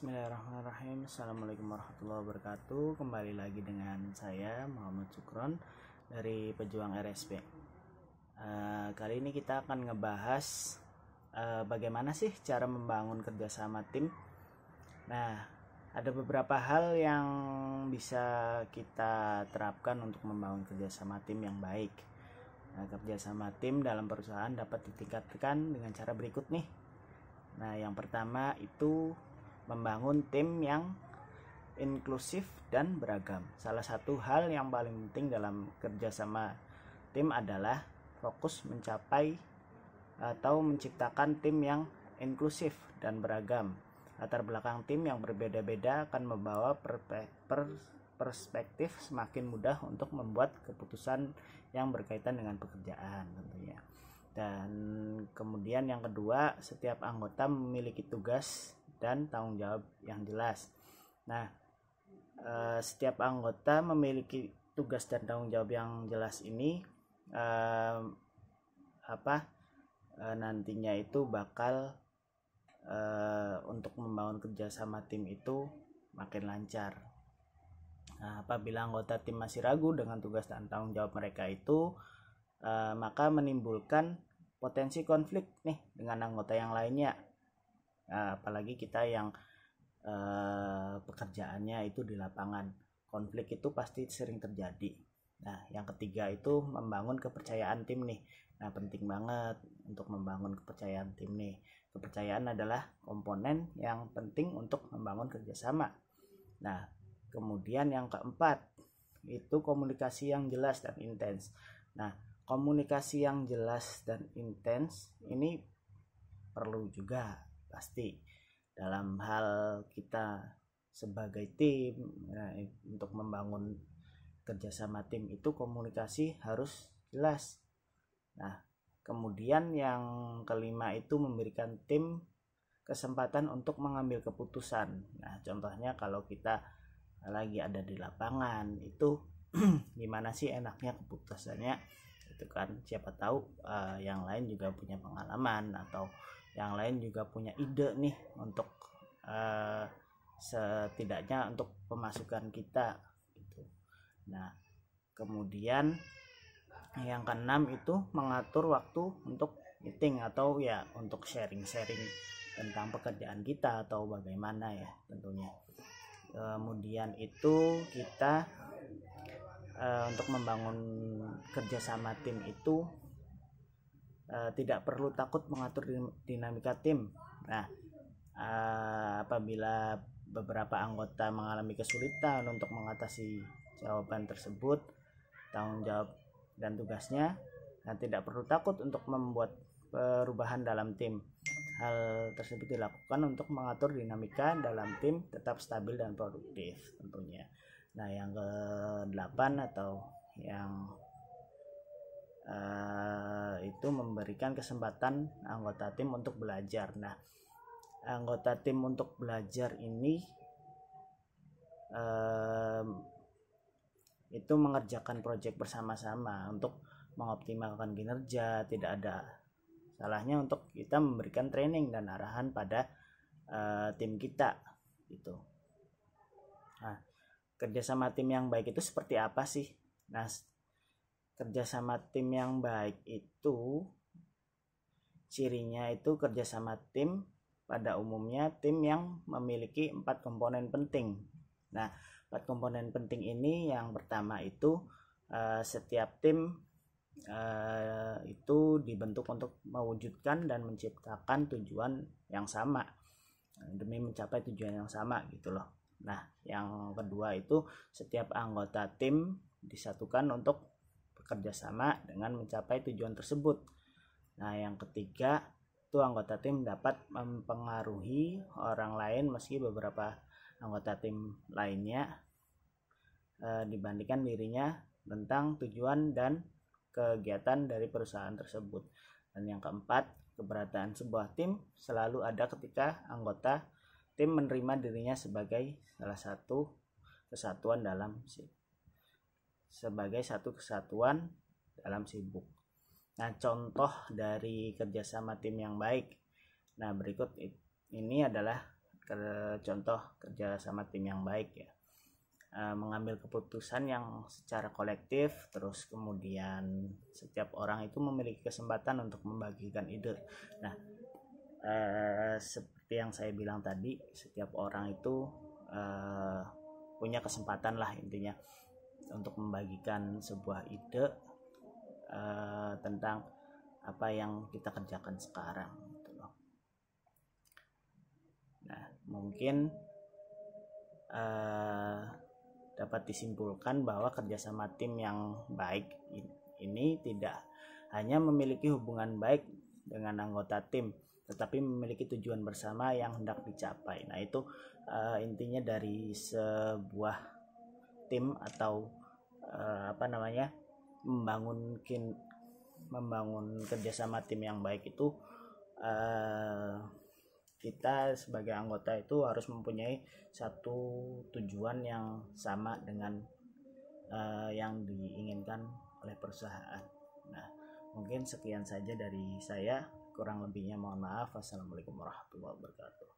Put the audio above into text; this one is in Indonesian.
Bismillahirrahmanirrahim Assalamualaikum warahmatullahi wabarakatuh Kembali lagi dengan saya Muhammad Sukron Dari Pejuang RSP uh, eh, Kali ini kita akan ngebahas uh, Bagaimana sih cara membangun kerjasama tim Nah ada beberapa hal yang bisa kita terapkan untuk membangun kerjasama tim yang baik nah, Kerjasama tim dalam perusahaan dapat ditingkatkan dengan cara berikut nih Nah yang pertama itu membangun tim yang inklusif dan beragam. Salah satu hal yang paling penting dalam kerjasama tim adalah fokus mencapai atau menciptakan tim yang inklusif dan beragam. Latar belakang tim yang berbeda-beda akan membawa perspektif semakin mudah untuk membuat keputusan yang berkaitan dengan pekerjaan tentunya. Dan kemudian yang kedua, setiap anggota memiliki tugas dan tanggung jawab yang jelas. Nah, eh, setiap anggota memiliki tugas dan tanggung jawab yang jelas ini eh, apa eh, nantinya itu bakal untuk membangun kerjasama tim itu makin lancar. Nah, apabila anggota tim masih ragu dengan tugas dan tanggung jawab mereka itu, maka menimbulkan potensi konflik nih dengan anggota yang lainnya Nah, apalagi kita yang eh, pekerjaannya itu di lapangan. Konflik itu pasti sering terjadi. Nah, yang ketiga itu membangun kepercayaan tim nih. Nah, penting banget untuk membangun kepercayaan tim nih. Kepercayaan adalah komponen yang penting untuk membangun kerjasama. Nah, kemudian yang keempat itu komunikasi yang jelas dan intens. Nah, komunikasi yang jelas dan intens ini perlu juga pasti dalam hal kita sebagai tim ya, untuk membangun kerjasama tim itu komunikasi harus jelas nah kemudian yang kelima itu memberikan tim kesempatan untuk mengambil keputusan nah contohnya kalau kita lagi ada di lapangan itu gimana sih enaknya keputusannya itu kan siapa tahu uh, yang lain juga punya pengalaman atau yang lain juga punya ide nih untuk uh, setidaknya untuk pemasukan kita gitu. Nah, kemudian yang keenam itu mengatur waktu untuk meeting atau ya untuk sharing-sharing tentang pekerjaan kita atau bagaimana ya tentunya. Kemudian itu kita uh, untuk membangun kerjasama tim itu Eh, tidak perlu takut mengatur dinamika tim. Nah, eh, apabila beberapa anggota mengalami kesulitan untuk mengatasi jawaban tersebut, tanggung jawab dan tugasnya, dan tidak perlu takut untuk membuat perubahan dalam tim. Hal tersebut dilakukan untuk mengatur dinamika dalam tim tetap stabil dan produktif tentunya. Nah, yang ke-8 atau yang uh, itu memberikan kesempatan anggota tim untuk belajar. Nah, anggota tim untuk belajar ini uh, itu mengerjakan proyek bersama-sama untuk mengoptimalkan kinerja. Tidak ada salahnya untuk kita memberikan training dan arahan pada uh, tim kita gitu. Nah, kerjasama tim yang baik itu seperti apa sih? Nah, kerja sama tim yang baik itu cirinya itu kerja sama tim pada umumnya tim yang memiliki empat komponen penting. Nah, empat komponen penting ini yang pertama itu eh, setiap tim eh, itu dibentuk untuk mewujudkan dan menciptakan tujuan yang sama demi mencapai tujuan yang sama gitu loh. Nah, yang kedua itu setiap anggota tim disatukan untuk kerjasama dengan mencapai tujuan tersebut. Nah, yang ketiga, itu anggota tim dapat mempengaruhi orang lain meski beberapa anggota tim lainnya e, dibandingkan dirinya tentang tujuan dan kegiatan dari perusahaan tersebut. Dan yang keempat, keberatan sebuah tim selalu ada ketika anggota tim menerima dirinya sebagai salah satu kesatuan dalam sebagai satu kesatuan dalam sibuk. Nah, contoh dari kerjasama tim yang baik. Nah, berikut ini adalah contoh kerjasama tim yang baik ya. E, mengambil keputusan yang secara kolektif, terus kemudian setiap orang itu memiliki kesempatan untuk membagikan ide. Nah, e, seperti yang saya bilang tadi, setiap orang itu e, punya kesempatan lah intinya untuk membagikan sebuah ide uh, tentang apa yang kita kerjakan sekarang gitu loh. Nah, mungkin uh, dapat disimpulkan bahwa kerjasama tim yang baik ini tidak hanya memiliki hubungan baik dengan anggota tim, tetapi memiliki tujuan bersama yang hendak dicapai. Nah, itu uh, intinya dari sebuah tim atau uh, apa namanya membangun kin membangun kerjasama tim yang baik itu uh, kita sebagai anggota itu harus mempunyai satu tujuan yang sama dengan uh, yang diinginkan oleh perusahaan. Nah, mungkin sekian saja dari saya. Kurang lebihnya mohon maaf. assalamualaikum warahmatullahi wabarakatuh.